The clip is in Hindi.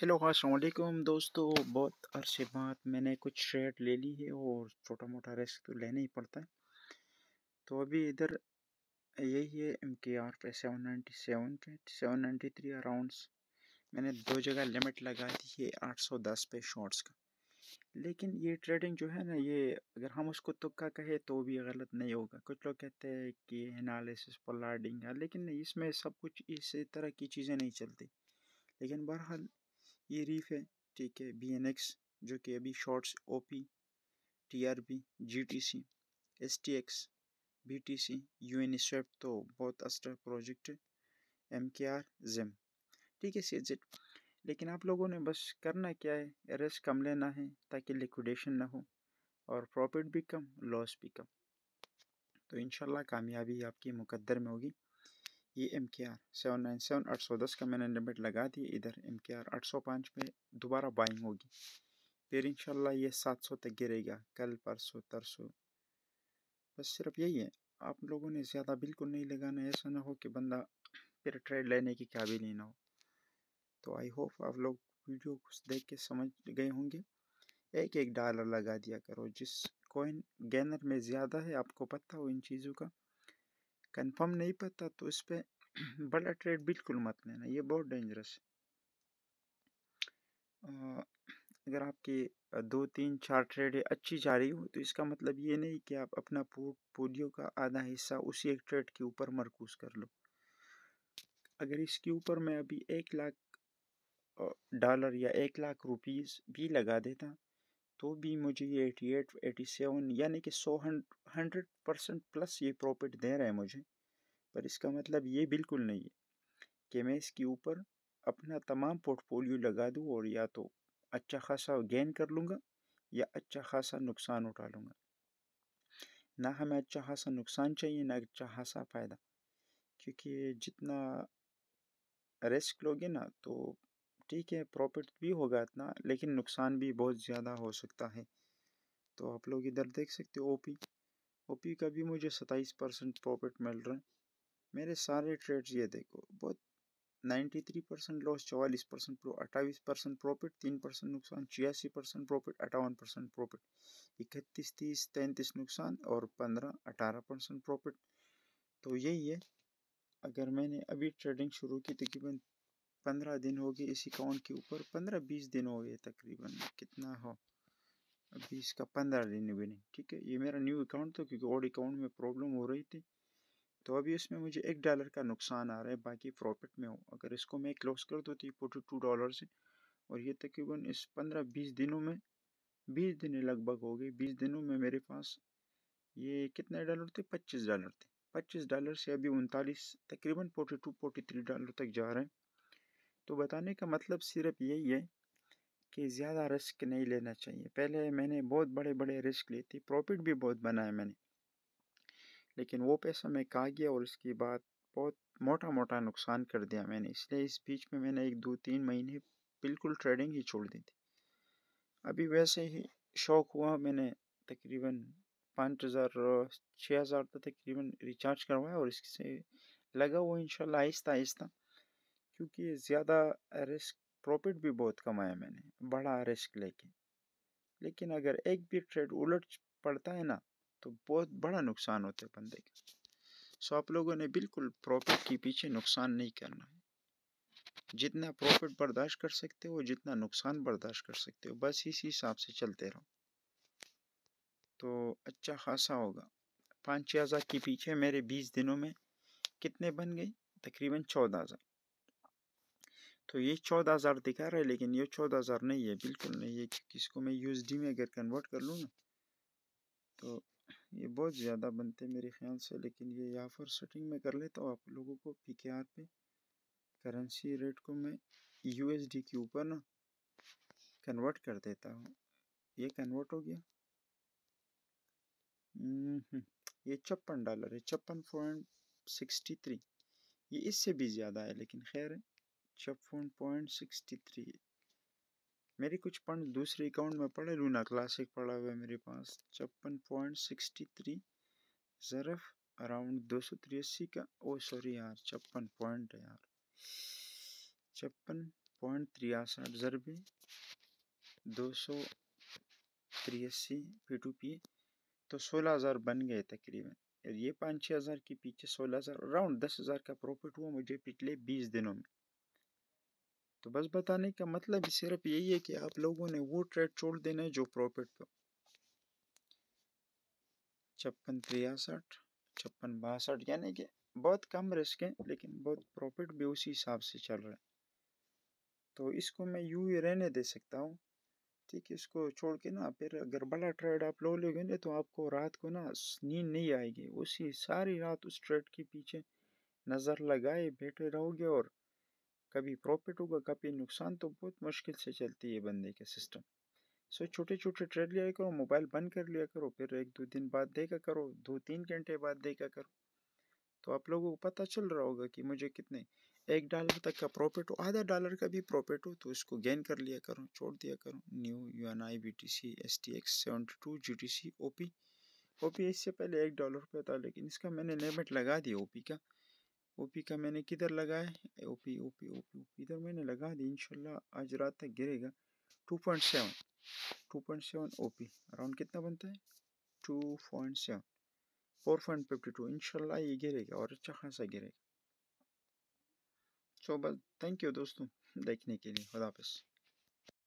हेलो असलकुम दोस्तों बहुत अरसे बाद मैंने कुछ शर्ट ले ली है और छोटा मोटा रेस्क तो लेना ही पड़ता है तो अभी इधर यही है एम के आर पे सेवन नाइन्टी सेवन पे सेवन नाइन्टी थ्री अराउंड मैंने दो जगह लिमिट लगा दी है आठ सौ दस पे शॉर्ट्स का लेकिन ये ट्रेडिंग जो है ना ये अगर हम उसको तुक्का कहे तो भी गलत नहीं होगा कुछ लोग कहते हैं कि एनालिसिस पलाडिंग है लेकिन इसमें सब कुछ इस तरह की चीज़ें नहीं चलती लेकिन बहरहाल ये रीफ है ठीक है बी एन एक्स जो कि अभी shorts O P T R B G T C S T X B T C U N swap तो बहुत अस्टर project M K R gem ठीक है सी जेड लेकिन आप लोगों ने बस करना क्या है एरस कम लेना है ताकि लिक्विडेशन ना हो और प्रॉफिट भी कम लॉस भी कम तो इन कामयाबी आपकी मुकद्दर में होगी ये M K are seven nine seven आठ सौ दस का मैंने लिमिट लगा दी इधर एम के आर आठ सौ पाँच में दोबारा बाइंग होगी फिर इंशाल्लाह ये सात सौ तक गिरेगा कल परसों तरसों बस सिर्फ यही है आप लोगों ने ज़्यादा बिल्कुल नहीं लगाना ऐसा ना हो कि बंदा फिर ट्रेड लेने की काबिल ही ना हो तो आई होप आप लोग वीडियो कुछ देख के समझ गए होंगे एक एक डॉलर लगा दिया करो जिस कोइन गेनर में ज़्यादा है आपको पता हो इन चीज़ों का कंफर्म नहीं पता तो इस पर बड़ा ट्रेड बिल्कुल मत लेना ये बहुत डेंजरस है अगर आपके दो तीन चार ट्रेड अच्छी जा रही हो तो इसका मतलब ये नहीं कि आप अपना पोर्टफोलियो का आधा हिस्सा उसी एक ट्रेड के ऊपर मरकूज कर लो अगर इसके ऊपर मैं अभी एक लाख डॉलर या एक लाख रुपीस भी लगा देता तो भी मुझे ये एटी एट एटी सेवन यानी कि सौ हंड्रेड परसेंट प्लस ये प्रॉफिट दे रहा है मुझे पर इसका मतलब ये बिल्कुल नहीं है कि मैं इसके ऊपर अपना तमाम पोर्टफोलियो लगा दूँ और या तो अच्छा खासा गेन कर लूँगा या अच्छा खासा नुकसान उठा लूँगा ना हमें अच्छा खासा नुकसान चाहिए ना अच्छा खासा फ़ायदा क्योंकि जितना रिस्क लोगे ना तो ठीक है प्रॉफिट भी होगा इतना लेकिन नुकसान भी बहुत ज़्यादा हो सकता है तो आप लोग इधर देख सकते हो ओपी ओपी का भी मुझे सत्ताईस परसेंट प्रॉफिट मिल रहा है मेरे सारे ट्रेड्स ये देखो बहुत नाइन्टी थ्री परसेंट लॉस चवालीस परसेंट प्रो अट्ठाईस परसेंट प्रॉफिट तीन परसेंट नुकसान छियासी परसेंट प्रॉफिट अट्ठावन परसेंट प्रॉफिट इकतीस तीस तैंतीस नुकसान और पंद्रह अठारह परसेंट प्रॉफिट तो यही है अगर मैंने अभी ट्रेडिंग शुरू की तकरीबन पंद्रह दिन हो गए इस अकाउंट के ऊपर पंद्रह बीस दिन हो गए तकरीबन कितना हो अभी इसका पंद्रह दिन भी नहीं ठीक है ये मेरा न्यू अकाउंट था क्योंकि ओल्ड अकाउंट में प्रॉब्लम हो रही थी तो अभी इसमें मुझे एक डॉलर का नुकसान आ रहा है बाकी प्रॉफिट में हो अगर इसको मैं क्लोज कर दूँ तो ये फोर्टी टू डॉलर से और ये तकरीबन इस पंद्रह बीस दिनों में बीस दिन लगभग हो गए बीस दिनों में मेरे पास ये कितने डॉलर थे पच्चीस डॉलर थे पच्चीस डॉलर से अभी उनतालीस तकरीबन forty two forty three dollar तक जा रहे हैं तो बताने का मतलब सिर्फ यही है कि ज़्यादा रिस्क नहीं लेना चाहिए पहले मैंने बहुत बड़े बड़े रिस्क लिए थे प्रॉफिट भी बहुत बनाया मैंने लेकिन वो पैसा मैं कहा गया और उसके बाद बहुत मोटा मोटा नुकसान कर दिया मैंने इसलिए इस बीच में मैंने एक दो तीन महीने बिल्कुल ट्रेडिंग ही छोड़ दी थी अभी वैसे ही शौक हुआ मैंने तकरीबन पाँच हज़ार छः हज़ार तक तकरीबन रिचार्ज करवाया और इससे लगा इन इंशाल्लाह आहिस्ता आहिस्ता क्योंकि ज़्यादा रिस्क प्रॉफिट भी बहुत कमाया मैंने बड़ा रिस्क लेके लेकिन अगर एक भी ट्रेड उलट पड़ता है ना तो बहुत बड़ा नुकसान होता है बंदे का सो आप लोगों ने बिल्कुल प्रॉफिट के पीछे नुकसान नहीं करना है जितना प्रॉफिट बर्दाश्त कर सकते हो जितना नुकसान बर्दाश्त कर सकते हो बस इसी हिसाब से चलते रहो तो अच्छा खासा होगा पाँच छः हज़ार के पीछे मेरे बीस दिनों में कितने बन गए तकरीबन चौदह हज़ार तो ये चौदह हज़ार दिखा रहा है लेकिन ये चौदह हज़ार नहीं है बिल्कुल नहीं है क्योंकि इसको मैं यूएसडी में अगर कन्वर्ट कर लूँ ना तो ये बहुत ज़्यादा बनते हैं मेरे ख्याल से लेकिन ये यहाँ पर सेटिंग में कर लेता हूँ आप लोगों को पी के आर पे करेंसी रेट को मैं यू एस डी के ऊपर ना कन्वर्ट कर देता हूँ ये कन्वर्ट हो गया हम्म, ये छप्पन डॉलर है छप्पन पॉइंट सिक्सटी थ्री ये इससे भी ज़्यादा है लेकिन खैर है छप्पन पॉइंट सिक्सटी थ्री मेरे कुछ पॉइंट दूसरे अकाउंट में पड़े लूना क्लासिक पड़ा हुआ है मेरे पास छप्पन पॉइंट सिक्सटी थ्री ज़रफ अराउंड दो सौ तिरसी का ओ सॉरी यार छप्पन पॉइंट है यार छप्पन पॉइंट तिरासठ ज़रबे दो सौ तिरसी पी टू पी तो सोलह हज़ार बन गए तकरीबन ये पाँच छः हज़ार के पीछे सोलह हज़ार अराउंड दस हज़ार का प्रॉफिट हुआ मुझे पिछले बीस दिनों में तो बस बताने का मतलब सिर्फ यही है कि आप लोगों ने वो ट्रेड छोड़ देना है जो प्रॉफिट पे छप्पन तिरसठ छप्पन बासठ यानी कि बहुत कम रिस्क है लेकिन बहुत प्रॉफिट भी उसी हिसाब से चल रहा है तो इसको मैं यू ही रहने दे सकता हूँ ठीक है इसको छोड़ के ना फिर अगर बड़ा ट्रेड आप लो लोगे ना तो आपको रात को ना नींद नहीं आएगी उसी सारी रात उस ट्रेड के पीछे नज़र लगाए बैठे रहोगे और कभी प्रॉफिट होगा कभी नुकसान तो बहुत मुश्किल से चलती है बंदे के सिस्टम सो छोटे छोटे ट्रेड लिया करो मोबाइल बंद कर लिया करो फिर एक दो दिन बाद देखा करो दो तीन घंटे बाद देखा करो तो आप लोगों को पता चल रहा होगा कि मुझे कितने एक डॉलर तक का प्रॉफिट हो आधा डॉलर का भी प्रॉफिट हो तो उसको गेन कर लिया करो छोड़ दिया करो new U N I B T C S T X seventy two G T C O P O P इससे पहले एक डॉलर पे था लेकिन इसका मैंने लिमिट लगा दिया ओ पी का ओपी का मैंने किधर लगाया ओपी ओपी ओपी ओपी इधर मैंने लगा दी इनशाला आज रात तक गिरेगा two point seven two point seven O P around कितना बनता है two point seven four point fifty two इनशाला ये गिरेगा और अच्छा खासा गिरेगा सो बस थैंक यू दोस्तों देखने के लिए खुदाफिज़